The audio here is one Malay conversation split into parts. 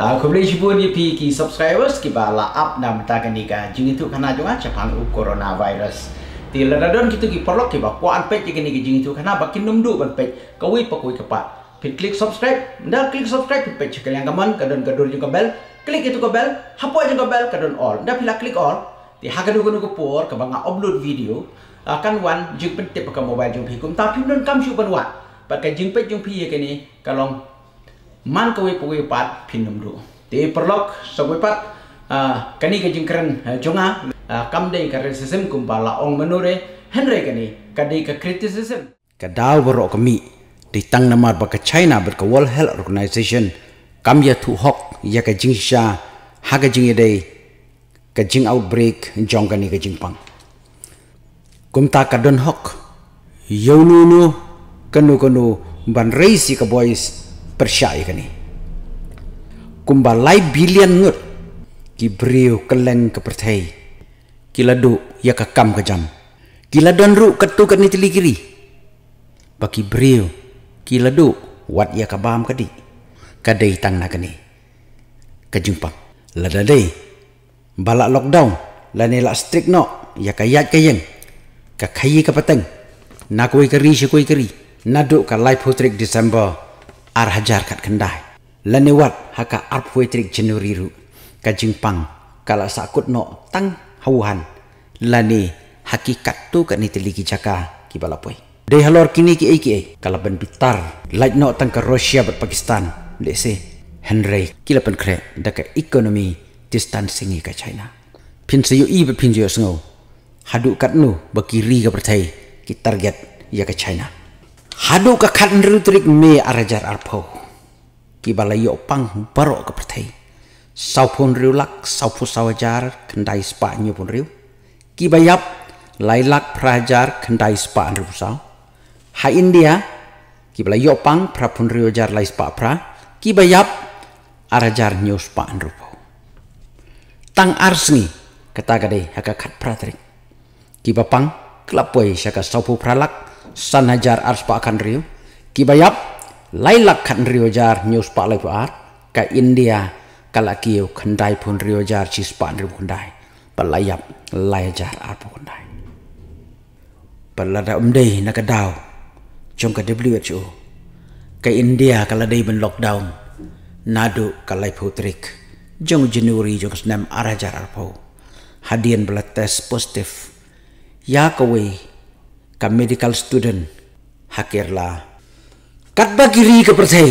အခုလေးရှိပေါ်ဒီပီကီ subscribers ကပါလာ up နာမတကနေကဂျင်းတူခနာကြောင့်ချပန်ဥကိုရိုနာဗိုင်းရပ်စ်တီလရဒွန်ကတူကီပလော့ကေဘကွာန်ပက်ကနေကဂျင်းတူခနာဘကင်နုံဒူဘန်ပက်ကဝိပကွိကပတ်ဖိကလစ် subscribe ဒါကလစ် subscribe ပက်ချကလျံကမန်ကဒွန်ကဒွန်ယူကဘဲလ်ကလစ်ကတူကဘဲလ်ဟပွားယူကဘဲလ်ကဒွန် all ဒါဖိလာကလစ် all တီဟာကဒူကနုကပေါ်ကဘငါ upload video အကန်ဝန်ဂျင်းပက်တေပကမိုဘိုင်းဂျင်းဖီကွမ်တာဖိနွန်ကမ်ရှူပန်ဝါပကဂျင်းပက်ဂျင်းဖီယေကနေကလောင်း man kawai pawai pat pinum do te perlok sawai pat kani ka jingkren jonga kam dei ka resism kumbala ong menure henre kani ka dei ka criticism ka dal waro kami di tang nama baka china ber ka world health organization kam ya thu hok ya ka jingsha ha ka jing dei ka jing outbreak jong kani ka jingpang kumta ka don hok yonu nu nu kanu kanu ban race ka boys percaya kini. Kumbalai bilian ngut. Kibriu keleng kepercayai. Kiladu ya kekam kejam. Kiladan ru ketu kani tili kiri. Bagi briu. Kiladu wat ya kebam kadi. Kadai tang nak kini. Kejumpang. Ladadai. Balak lockdown. Lani lak strik no. Ya kayat kayeng. Kakayi kepeteng. Nakui keri si kui keri. Naduk ke live putrik Disember 2020 ar hajar kat kendai. Lanewat haka ar puetrik jenuriru kajing pang kala sakut no tang hauhan. Lani hakikat tu kat ni teliki jaka ki balapoi. Dei halor kini ki ki kala ben pitar light no tang ke Rusia bat Pakistan. Lek se Henry kila pen kre dekat ekonomi distan singi ke China. Pin se yu i bat pin jo sngau. Haduk kat nu bakiri ke percai ki target ya ke China hadu ka khan ru me arajar arpo ki bala yo pang baro ka pertai sau pun riu lak sau pu sawajar kendai spa nyu pun riu ki bayap lailak prajar kendai spa ru sau ha india ki bala yo pang pra pun riu jar lai spa pra ki bayap arajar nyu spa ru tang arsni kata gade ha ka khat pra trik ki bapang klapoi syaka sau pu pralak san hajar ars pa kan riu ki bayap lailak kan riu jar news pa lai pa ka india kala kiu khandai phun riu jar chis pa ri phun pa layap lai jar ar pa kan dai pa la da um dei na ka dau chong ka who ka india kala dei ban lockdown nadu kala phu trik jong january jong snam ar jar ar pa hadian bla test positive yakawi ka medical student hakir la kat bagiri ke percaya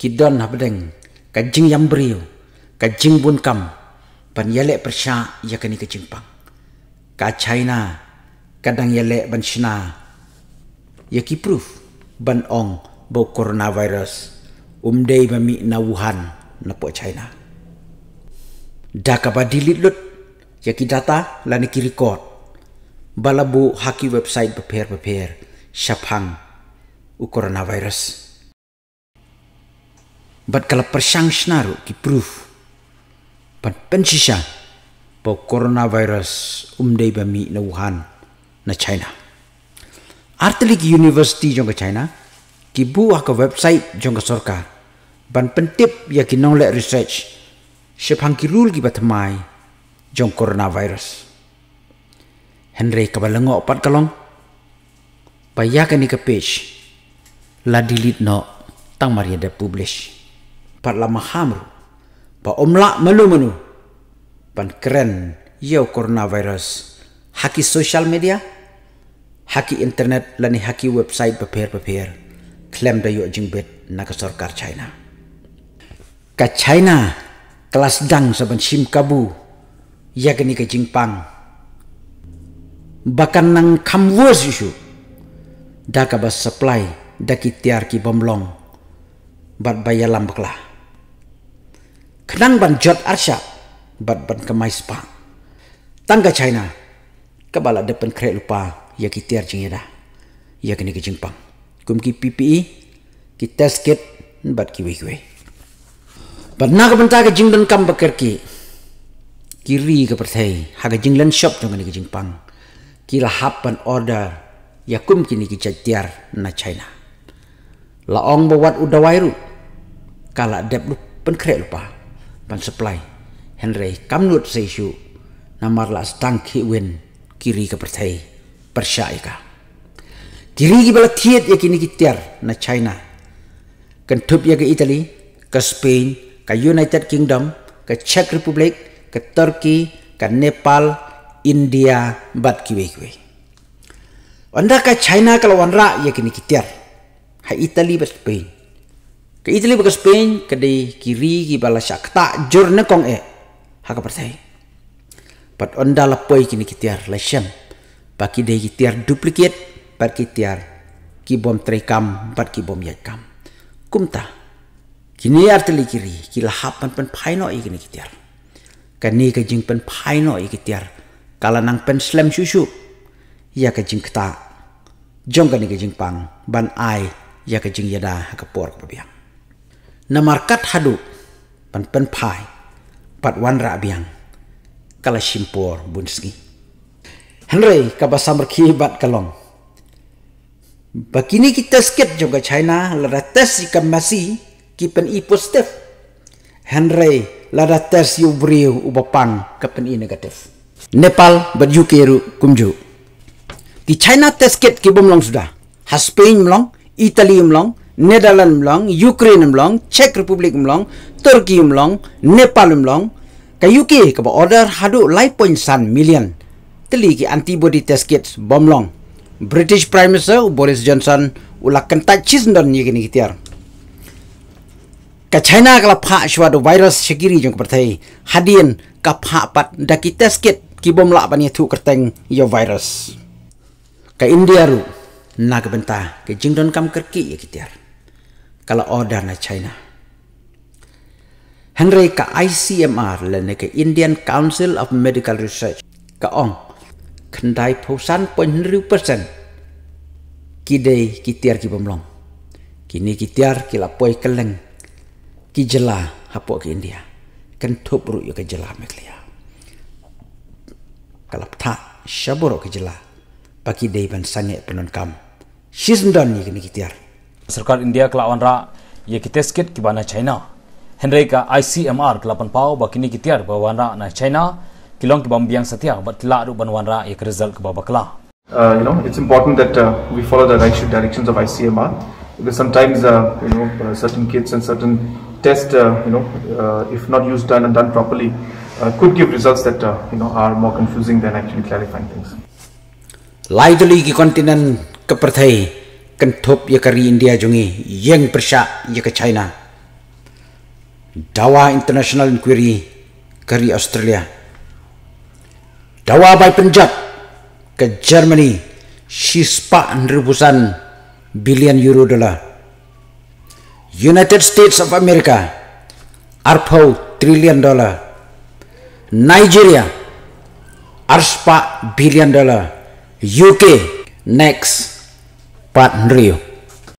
kidon ha deng? kajing yang beriu kajing bun kam pan yalek persya ya kani kajing pang ka china kadang yalek ban sina ya proof ban ong bo coronavirus umdei bami na wuhan na po china da ka ba lut ya data lani ni ki balabu haki website bepher bepher syapang u virus, bat kalau persang snaru ki proof bat pensisha po coronavirus umdei bami na wuhan na china artelik university jong ka china ki bu ka website jong ka sorka ban pentip ya ki nong research syapang ki rule ki batmai jong coronavirus virus Henry lengok, pat kalong. Payak ni ke page. La delete no tang mari ada publish. Pat lama hamur, Pa omla melu menu. Pan keren corona virus, Haki social media. Haki internet lani haki website paper paper. Klaim da yo jing bet na sarkar China. Ka China kelas dang saban sim kabu. Yakni ke jingpang. pang bakan nang kamwas isu daga bas supply daki tiar ki bomlong bat baya lambakla kenang ban jot arsha bat ban kemais pa tangga china kebala depan kre lupa ya ki tiar jingira ya, ya kini kejimpang kum ki PPE ki test kit bat ki wei wei bat naga bentaga jingdan kam bakar ki kiri ke pertai haga jinglan shop jangan kejimpang jingpang kila hapan order ya yakum kini ki chatiar na china la ong bo wat udawairu kala dep lu pen kre lupa pan supply henry kamnut se isu na marla stanki win kiri ke pertai persyaika kiri ki bala thiet ya kini ki tiar na china kan thup ya ke italy ke spain ke united kingdom ke czech republic ke turki ke nepal India bat kiwe kiwe. Wanda ka China kalau wanra ya kini kitiar. Ha Italy bat Spain. Ke Italy bat Spain ke di kiri ki bala syak. Tak jurne kong e. Eh. Ha ka percaya. Pat onda lepoi kini kitiar lesyam. Baki dia kitiar duplicate. Pat kitiar ki bom trekam. Pat ki bom yakam. Kumta. Kini arti kiri. Kila lahap pan pan paino kini kitiar. Kani ka jing pan paino e kala nang pen slam susu ya ke jing kta jong ka ke jing pang ban ai ya ke jing yada ha ke por ba na markat hadu pan pen phai pat wan ra biang kala simpor bunski henry ka ba samr khi bat kalong bakini kita sket jong ka china la ra tes ka masi ki pen i positif. henry la ra tes yu briu u ba pan pen i negatif. Nepal ber UK ru kumju. Di China tesket kibum long sudah. Ha Spain mlong, Italy mlong, Netherlands mlong, Ukraine mlong, Czech Republic mlong, Turkey mlong, Nepal mlong. Ka UK ke order hadu 1.1 million. Teli ki antibody test kits bom British Prime Minister Boris Johnson ulak kentak cis ndon ni gini kitiar. Ka China kala pha shwa do virus sekiri jong pertai. Hadien ka pha pat daki test kits kibom lak bani tu kerteng yo virus. Ke India ru, na benta ke jingdon kam kerki ya kitiar. Kalau order na China. Henry ke ICMR dan ke Indian Council of Medical Research ke ong kendai pusan pun Henry persen kidei kitiar long, Kini kitiar kila poi keleng kijela hapok ke India. Kentup ruk yo kejela meklia kalau tak syaburo kejelah bagi dei ban sanget penon kam shizmdan ni kini kitiar sarkar india kelawan ra ye kite skit ki bana china henrei ka icmr kelapan pau bagi kini kitiar ba wan ra na china kilong ki bam biang satia ba tla ru ban ra ye result ke ba bakla uh, you know it's important that uh, we follow the right directions of icmr because sometimes uh, you know uh, certain kits and certain test uh, you know uh, if not used done and done properly uh, could give results that uh, you know are more confusing than actually clarifying things. Laidoli ki continent kapertai kentop ya kari India jungi yang persia ya ke China. Dawa international inquiry kari Australia. Dawa by penjat ke Germany sispa ribusan billion euro dolar. United States of America arpau trilion dollar. Nigeria Arspa billion dollar UK next part 3